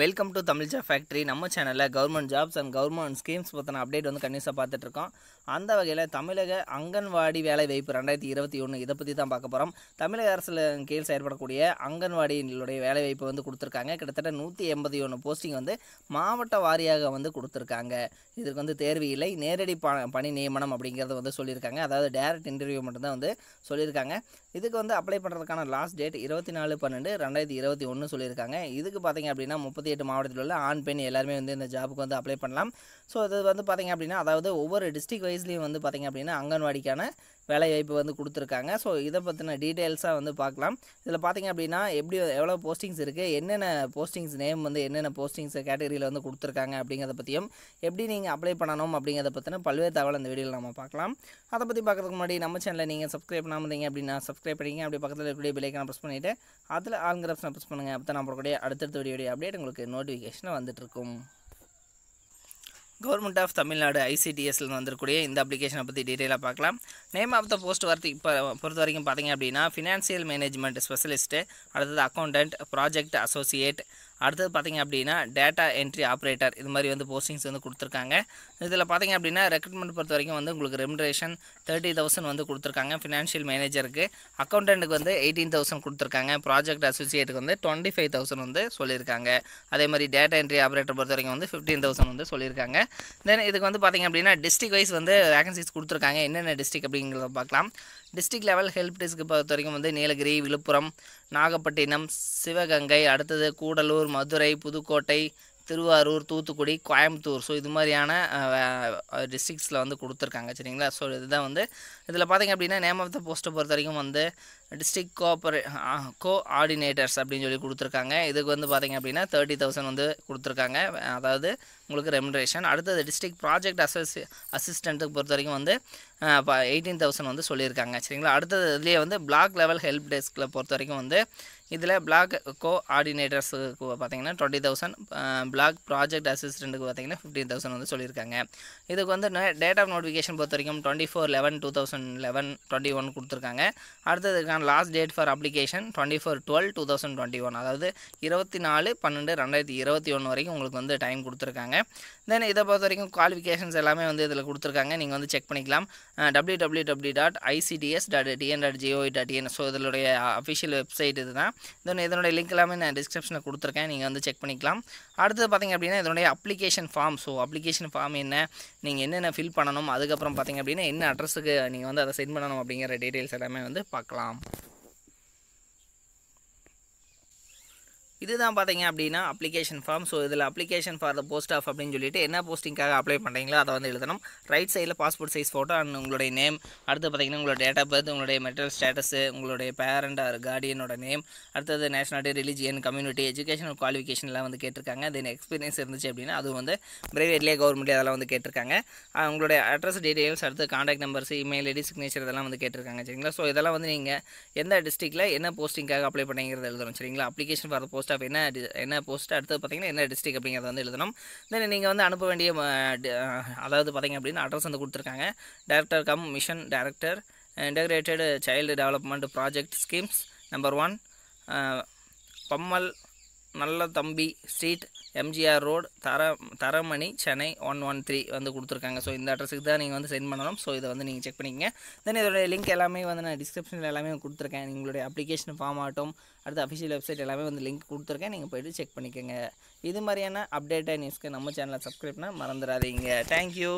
welcome to Tamil job factory நம்ம சேனலில் government jobs and government schemes பற்றின அப்டேட் வந்து கண்டினியூஸாக பார்த்துட்ருக்கோம் அந்த வகையில் தமிழக அங்கன்வாடி வேலைவாய்ப்பு ரெண்டாயிரத்தி இருபத்தி ஒன்று இதை பற்றி தான் பார்க்க போகிறோம் தமிழக அரசில் கீழ் செயல்படக்கூடிய அங்கன்வாடியினுடைய வேலைவாய்ப்பு வந்து கொடுத்துருக்காங்க கிட்டத்தட்ட நூற்றி எண்பத்தி ஒன்று போஸ்டிங் வந்து மாவட்ட வாரியாக வந்து கொடுத்துருக்காங்க இதுக்கு வந்து தேர்வு இல்லை நேரடி ப பணி நியமனம் அப்படிங்கிறத வந்து சொல்லியிருக்காங்க அதாவது டேரக்ட் இன்டர்வியூ மட்டும்தான் வந்து சொல்லியிருக்காங்க இதுக்கு வந்து அப்ளை பண்ணுறதுக்கான லாஸ்ட் டேட் இருபத்தி நாலு பன்னெண்டு ரெண்டாயிரத்தி இருபத்தி ஒன்று சொல்லியிருக்காங்க இதுக்கு பார்த்தீங்க அப்படின்னா முப்பத்தி எட்டு மாவட்டத்தில் உள்ள ஆண் பெண் எல்லாருமே வந்து இந்த ஜாபுக்கு வந்து அப்ளை பண்ணலாம் ஸோ இது வந்து பார்த்தீங்க அப்படின்னா அதாவது ஒவ்வொரு டிஸ்ட்ரிக் வைஸ் வயசுலேயும் வந்து பார்த்திங்க அப்படின்னா அங்கன்வாடிக்கான வேலை வாய்ப்பு வந்து கொடுத்துருக்காங்க ஸோ இதை பற்றின டீட்டெயில்ஸாக வந்து பார்க்கலாம் இதில் பார்த்திங்க அப்படின்னா எப்படி எவ்வளோ போஸ்டிங்ஸ் இருக்குது என்னென்ன போஸ்டிங்ஸ் நேம் வந்து என்னென்ன போஸ்டிங்ஸ் கேட்டகரியில் வந்து கொடுத்துருக்காங்க அப்படிங்கிறத பற்றியும் எப்படி நீங்கள் அப்ளை பண்ணணும் அப்படிங்கிறத பற்றின பல்வேறு தகவல் அந்த வீடியோவில் நம்ம பார்க்கலாம் அதை பற்றி பார்க்குறதுக்கு முன்னாடி நம்ம சேனலில் நீங்கள் சப்ஸ்கிரைப் பண்ணாமல் இருந்தீங்க அப்படின்னா சப்ஸ்கிரைப் பண்ணிங்க அப்படி பக்கத்தில் இருக்கக்கூடிய பிள்ளைக்கான ப்ரெஸ் பண்ணிவிட்டு அதில் ஆளுங்கிற ப்ரெஸ் பண்ணுங்கள் அப்போ தான் நம்மளுடைய அடுத்தடுத்த வீடியோடைய அப்டேட் உங்களுக்கு நோட்டிஃபிகேஷன் வந்துட்டுருக்கும் கவர்மெண்ட் ஆஃப் தமிழ்நாடு ஐசிடிஎஸ்ல வந்திருக்கூடிய இந்த அப்ளிகேஷனை பற்றி டீட்டெயிலாக பார்க்கலாம் நேம் ஆஃப் த போஸ்ட் வரத்து இப்போ பொறுத்த வரைக்கும் பார்த்தீங்க அப்படின்னா ஃபினான்சியல் மேனேஜ்மெண்ட் ஸ்பெஷலிஸ்ட்டு அடுத்தது அக்கௌண்டன்ட் ப்ராஜெக்ட் அசோசியேட் அடுத்தது பார்த்திங்க அப்படின்னா டேட்டா என்ட்ரி ஆப்ரேட்டர் இது மாதிரி வந்து போஸ்டிங்ஸ் வந்து கொடுத்துருக்காங்க இதில் பார்த்திங்க அப்படின்னா ரெக்ரூட்மெண்ட் பொறுத்த வரைக்கும் வந்து உங்களுக்கு ரெமுனரேஷன் தேர்ட்டி தௌசண்ட் வந்து கொடுத்துருக்காங்க ஃபினான்ஷியல் மேனேஜருக்கு அக்கௌண்ட்டுக்கு வந்து எயிட்டீன் தௌசண்ட் கொடுத்துருக்காங்க ப்ராஜெக்ட் அசோசியேட்டுக்கு வந்து டுவெண்ட்டி ஃபைவ் தௌசண்ட் வந்து சொல்லியிருக்காங்க அதே மாதிரி டேட்டா என்ட்ரி ஆப்ரேட்டர் பொறுத்த வரைக்கும் வந்து ஃபிஃப்டீன் தௌசண்ட் வந்து சொல்லியிருக்காங்க தென் இதுக்கு வந்து பார்த்திங்க அப்படின்னா டிஸ்ட்ரிக் வைஸ் வந்து வேகன்சிஸ் கொடுத்துருக்காங்க என்னென்ன டிஸ்ட்ரிக் அப்படிங்கிறத பார்க்கலாம் டிஸ்ட்ரிக் லெவல் ஹெல்ப் டெஸ்க்கு பொறுத்த வரைக்கும் வந்து நீலகிரி விழுப்புரம் நாகப்பட்டினம் சிவகங்கை அடுத்தது கூடலூர் மதுரை புதுக்கோட்டை திருவாரூர் தூத்துக்குடி கோயம்புத்தூர் ஸோ இது மாதிரியான டிஸ்ட்ரிக்ஸில் வந்து கொடுத்துருக்காங்க சரிங்களா ஸோ இதுதான் வந்து இதில் பார்த்திங்க அப்படின்னா நேம் ஆஃப் த போஸ்ட்டை பொறுத்த வரைக்கும் வந்து டிஸ்ட்ரிக் கோஆபரே கோ ஆர்டினேட்டர்ஸ் அப்படின்னு சொல்லி கொடுத்துருக்காங்க இதுக்கு வந்து பார்த்திங்க அப்படின்னா தேர்ட்டி தௌசண்ட் வந்து கொடுத்துருக்காங்க அதாவது உங்களுக்கு ரெமுனரேஷன் அடுத்தது டிஸ்ட்ரிக் ப்ராஜெக்ட் அசோசி அசிஸ்டண்ட்டுக்கு பொறுத்த வரைக்கும் வந்து எயிட்டீன் தௌசண்ட் வந்து சொல்லியிருக்காங்க சரிங்களா அடுத்தது இதுலேயே வந்து பிளாக் லெவல் ஹெல்ப் டெஸ்கில் பொறுத்த வரைக்கும் வந்து இதில் பிளாக் கோ ஆர்டினேட்டர்ஸுக்கு பார்த்தீங்கன்னா டுவெண்ட்டி தௌசண்ட் பிளாக் ப்ராஜெக்ட் அசிஸ்டண்ட்டுக்கு பார்த்தீங்கன்னா ஃபிஃப்டீன் தௌசண்ட் வந்து சொல்லியிருக்காங்க இதுக்கு வந்து டேட் ஆஃப் நோட்டிஃபிகேஷன் பொறுத்த வரைக்கும் twenty four eleven two thousand eleven twenty one கொடுத்துருக்காங்க அடுத்ததுக்கான அதுக்கான last date for application twenty four twelve two thousand twenty one அதாவது இருபத்தி நாலு பன்னெண்டு ரெண்டாயிரத்தி இருபத்தி ஒன்று வரைக்கும் உங்களுக்கு வந்து டைம் கொடுத்துருக்காங்க தென் இதை பொறுத்த வரைக்கும் குவாலிஃபிகேஷன்ஸ் எல்லாமே வந்து இதில் கொடுத்துருக்காங்க நீங்கள் வந்து செக் பண்ணிக்கலாம் W W W dot ICDS dot TN dot GOE dot in so இதனுடைய அஃபிஷியல் வெப்சைட் இது தான் தென் இதனுடைய லிங்க் எல்லாமே நான் டிஸ்கிரிப்ஷனில் கொடுத்துருக்கேன் நீங்கள் வந்து செக் பண்ணிக்கலாம் அடுத்தது பார்த்திங்க அப்படின்னா இதனுடைய application form so application form என்ன நீங்கள் என்னென்ன ஃபில் பண்ணணும் அதுக்கப்புறம் பார்த்திங்க அப்படின்னா என்ன அட்ரஸுக்கு நீங்கள் வந்து அதை சென்ட் பண்ணணும் அப்படிங்கிற டீட்டெயில்ஸ் எல்லாமே வந்து பார்க்கலாம் இதுதான் பார்த்தீங்க அப்படின்னா அப்ளிகேஷன் ஃபார்ம் ஸோ இதில் application for the post of அப்படின்னு சொல்லிட்டு என்ன போஸ்டிங்காக அப்ளை பண்ணுறீங்களோ அதை வந்து எழுதணும் ரைட் சைடில் பாஸ்போர்ட் சைஸ் ஃபோட்டோ அண்ட் உங்களுடைய நேம் அடுத்து பார்த்தீங்கன்னா உங்களோட டேட் ஆஃப் பர்த் உங்களுடைய மெட்டல் ஸ்டேட்டஸு உங்களுடைய பேரண்ட் ஆர் கார்டியனோட நேம் அடுத்தது நேஷனாலிட்டி ரிலிஜியன் கம்யூனிட்டி எஜுகேஷனல் குவாலிஃபிகேஷன்லாம் வந்து கேட்டிருக்காங்க தென் எக்ஸ்பீரியன்ஸ் இருந்துச்சு அப்படின்னா அது வந்து பிரைவேட்லேயே கவர்மெண்ட்லேயே அதெல்லாம் வந்து கேட்டிருக்காங்க உங்களுடைய அட்ரஸ் டீட்டெயில்ஸ் அடுத்து contact numbers email ID signature இதெல்லாம் வந்து கேட்டிருக்காங்க சரிங்களா ஸோ இதெல்லாம் வந்து நீங்கள் எந்த டிஸ்ட்ரிக்டில் என்ன போஸ்டிங்காக அப்ளை பண்ணிங்கிறது எழுதணும் சரிங்களா application for post post of என்ன என்ன போஸ்ட் அடுத்தது பார்த்தீங்கன்னா என்ன டிஸ்ட்ரிக் அப்படிங்கிறத வந்து எழுதணும் தென் நீங்கள் வந்து அனுப்ப வேண்டிய அதாவது பார்த்தீங்க அப்படின்னா அட்ரஸ் வந்து கொடுத்துருக்காங்க director cum mission director integrated child development project schemes number one Pammal Nalla Thambi street MGR road தர Taramani Chennai one one three வந்து கொடுத்துருக்காங்க ஸோ இந்த அட்ரஸுக்கு தான் நீங்கள் வந்து சென்ட் பண்ணணும் ஸோ இதை வந்து நீங்கள் செக் பண்ணிக்கங்க தென் இதோடய லிங்க் எல்லாமே வந்து நான் டிஸ்கிரிப்ஷனில் எல்லாமே கொடுத்துருக்கேன் உங்களுடைய அப்ளிகேஷன் ஃபார்ம் ஆகட்டும் அடுத்து அஃபிஷியல் வெப்சைட் எல்லாமே வந்து லிங்க் கொடுத்துருக்கேன் நீங்கள் போய்ட்டு செக் பண்ணிக்கோங்க இது மாதிரியான அப்டேட்டாக நியூஸ்க்கு நம்ம சேனலை சப்ஸ்கிரைப்னால் மறந்துடாதீங்க தேங்க்யூ